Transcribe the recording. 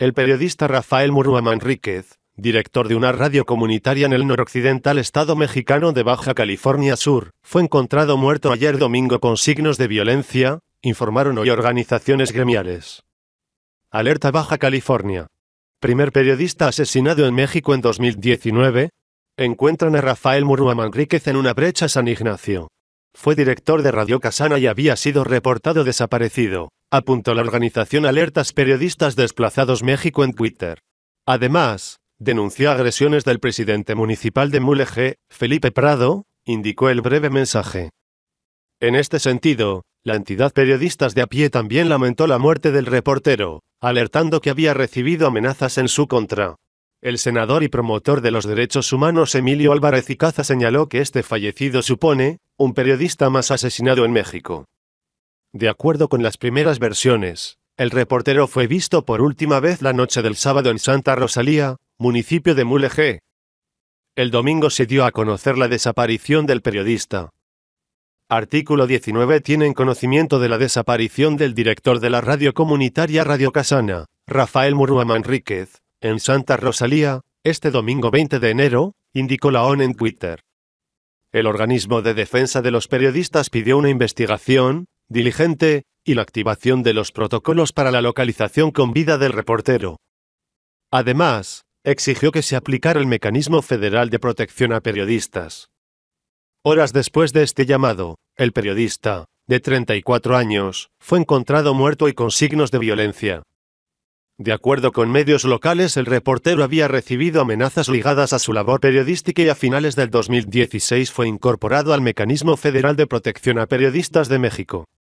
El periodista Rafael Murúa Manríquez, director de una radio comunitaria en el noroccidental estado mexicano de Baja California Sur, fue encontrado muerto ayer domingo con signos de violencia, informaron hoy organizaciones gremiales. Alerta Baja California. Primer periodista asesinado en México en 2019. Encuentran a Rafael Murúa Manríquez en una brecha San Ignacio. Fue director de Radio Casana y había sido reportado desaparecido, apuntó la organización Alertas Periodistas Desplazados México en Twitter. Además, denunció agresiones del presidente municipal de Mulegé, Felipe Prado, indicó el breve mensaje. En este sentido, la entidad Periodistas de a pie también lamentó la muerte del reportero, alertando que había recibido amenazas en su contra. El senador y promotor de los derechos humanos Emilio Álvarez y Caza señaló que este fallecido supone, un periodista más asesinado en México. De acuerdo con las primeras versiones, el reportero fue visto por última vez la noche del sábado en Santa Rosalía, municipio de Mulegé. El domingo se dio a conocer la desaparición del periodista. Artículo 19 Tienen conocimiento de la desaparición del director de la radio comunitaria Radio Casana, Rafael Murúa Manríquez, en Santa Rosalía, este domingo 20 de enero, indicó la ONU en Twitter. El organismo de defensa de los periodistas pidió una investigación, diligente, y la activación de los protocolos para la localización con vida del reportero. Además, exigió que se aplicara el mecanismo federal de protección a periodistas. Horas después de este llamado, el periodista, de 34 años, fue encontrado muerto y con signos de violencia. De acuerdo con medios locales, el reportero había recibido amenazas ligadas a su labor periodística y a finales del 2016 fue incorporado al Mecanismo Federal de Protección a Periodistas de México.